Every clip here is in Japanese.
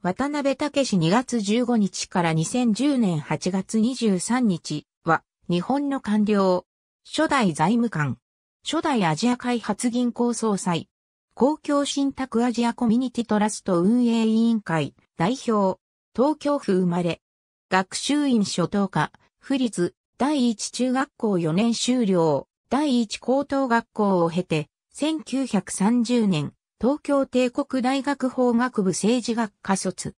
渡辺武2月15日から2010年8月23日は、日本の官僚、初代財務官、初代アジア開発銀行総裁、公共信託アジアコミュニティトラスト運営委員会、代表、東京府生まれ、学習院初等科、府立、第一中学校4年修了、第一高等学校を経て、1930年、東京帝国大学法学部政治学科卒。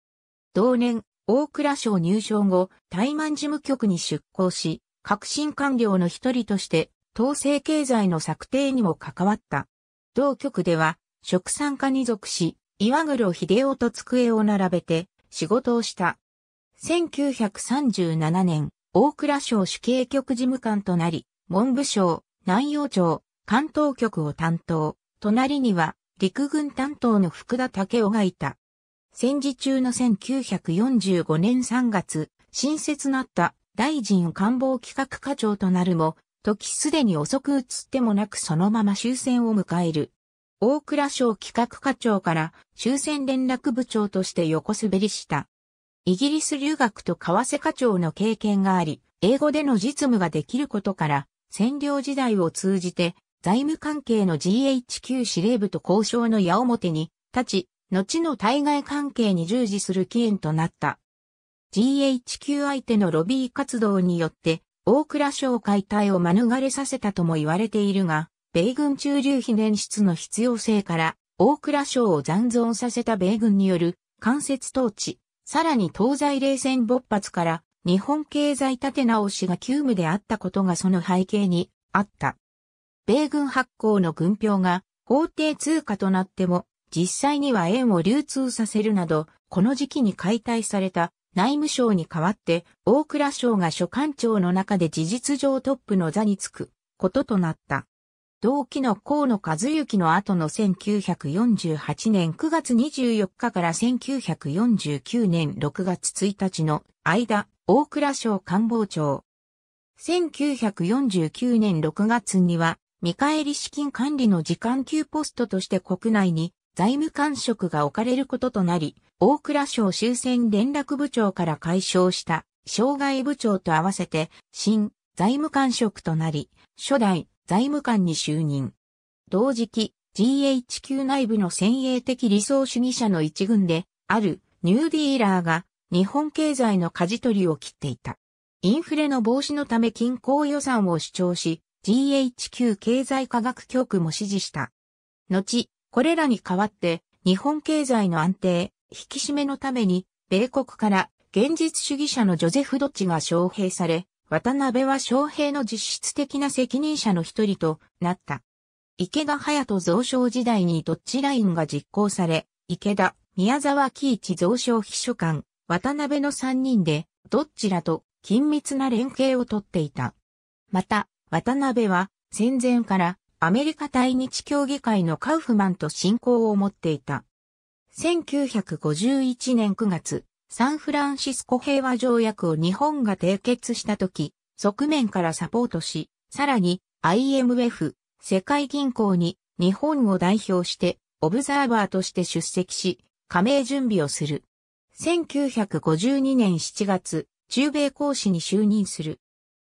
同年、大蔵省入省後、台湾事務局に出向し、革新官僚の一人として、統制経済の策定にも関わった。同局では、食産家に属し、岩黒秀夫と机を並べて、仕事をした。1937年、大蔵省主計局事務官となり、文部省、南洋庁、関東局を担当。隣には、陸軍担当の福田武雄がいた。戦時中の1945年3月、新設なった大臣官房企画課長となるも、時すでに遅く移ってもなくそのまま終戦を迎える。大倉省企画課長から終戦連絡部長として横滑りした。イギリス留学と為替課長の経験があり、英語での実務ができることから、占領時代を通じて財務関係の GHQ 司令部と交渉の矢面に立ち、後の対外関係に従事する起源となった。GHQ 相手のロビー活動によって、大倉省解体を免れさせたとも言われているが、米軍駐留避伝室の必要性から、大倉省を残存させた米軍による間接統治、さらに東西冷戦勃発から日本経済立て直しが急務であったことがその背景にあった。米軍発行の軍票が法定通貨となっても、実際には円を流通させるなど、この時期に解体された内務省に代わって、大倉省が所管庁の中で事実上トップの座につくこととなった。同期の河野和幸の後の1948年9月24日から1949年6月1日の間、大倉省官房長。1949年6月には見返り資金管理の時間給ポストとして国内に財務官職が置かれることとなり、大倉省終戦連絡部長から解消した障害部長と合わせて新財務官職となり、初代財務官に就任。同時期、GHQ 内部の先鋭的理想主義者の一軍で、あるニューディーラーが日本経済の舵取りを切っていた。インフレの防止のため均衡予算を主張し、GHQ 経済科学局も支持した。後、これらに代わって、日本経済の安定、引き締めのために、米国から現実主義者のジョゼフ・ドッチが招聘され、渡辺は招聘の実質的な責任者の一人となった。池田隼人増商時代にドッチラインが実行され、池田、宮沢喜一増商秘書官、渡辺の三人で、どっちらと緊密な連携をとっていた。また、渡辺は戦前からアメリカ対日協議会のカウフマンと親交を持っていた。1951年9月、サンフランシスコ平和条約を日本が締結した時、側面からサポートし、さらに IMF、世界銀行に日本を代表してオブザーバーとして出席し、加盟準備をする。1952年7月、中米公使に就任する。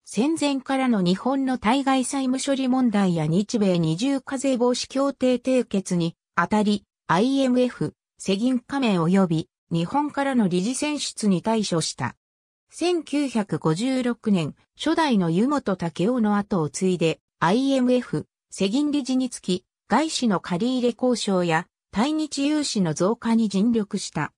戦前からの日本の対外債務処理問題や日米二重課税防止協定締結にあたり、IMF、世銀加盟及び日本からの理事選出に対処した。1956年、初代の湯本武雄の後を継いで、IMF、世銀理事につき、外資の借入交渉や、対日融資の増加に尽力した。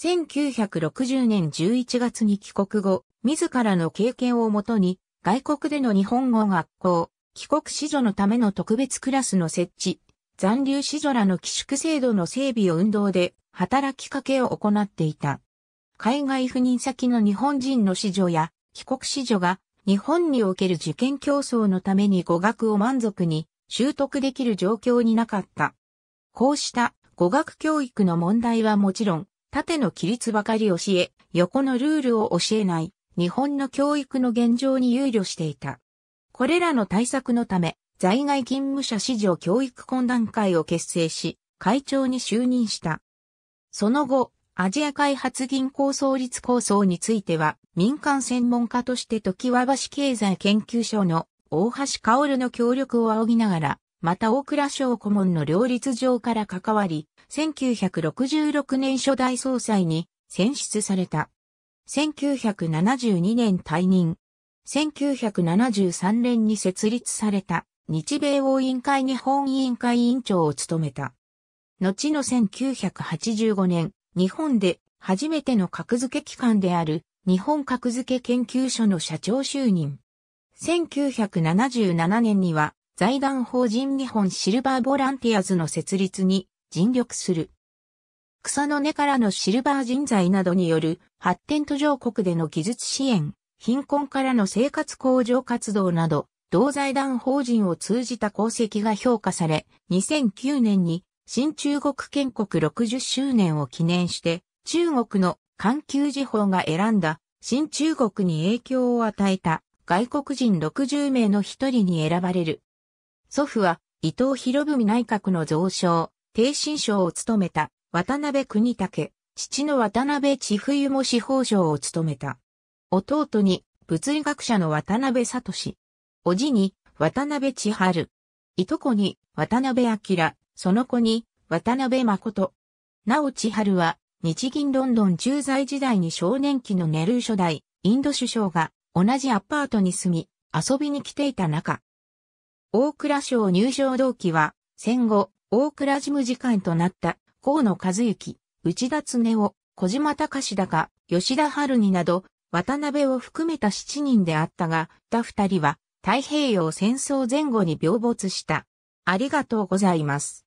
1960年11月に帰国後、自らの経験をもとに、外国での日本語学校、帰国子女のための特別クラスの設置、残留子女らの寄宿制度の整備を運動で、働きかけを行っていた。海外赴任先の日本人の子女や、帰国子女が、日本における受験競争のために語学を満足に習得できる状況になかった。こうした語学教育の問題はもちろん、縦の規律ばかり教え、横のルールを教えない、日本の教育の現状に憂慮していた。これらの対策のため、在外勤務者市場教育懇談会を結成し、会長に就任した。その後、アジア開発銀行創立構想については、民間専門家として時和橋経済研究所の大橋薫の協力を仰ぎながら、また大倉省顧問の両立上から関わり、1966年初代総裁に選出された。1972年退任。1973年に設立された日米王委員会日本委員会委員長を務めた。後の1985年、日本で初めての格付け機関である日本格付け研究所の社長就任。1977年には財団法人日本シルバーボランティアズの設立に尽力する。草の根からのシルバー人材などによる発展途上国での技術支援、貧困からの生活向上活動など、同財団法人を通じた功績が評価され、2009年に新中国建国60周年を記念して、中国の環球時報が選んだ新中国に影響を与えた外国人60名の一人に選ばれる祖父は伊藤博文内閣の蔵相、低信省を務めた渡辺国武、父の渡辺千冬も司法省を務めた。弟に物理学者の渡辺聡。おじに渡辺千春。いとこに渡辺明、その子に渡辺誠。なお千春は日銀ロンドン駐在時代に少年期のネルー初代インド首相が同じアパートに住み遊びに来ていた中、大倉省入省同期は、戦後、大倉事務次官となった、河野和幸、内田恒夫、小島隆高、吉田春になど、渡辺を含めた7人であったが、他2人は、太平洋戦争前後に病没した。ありがとうございます。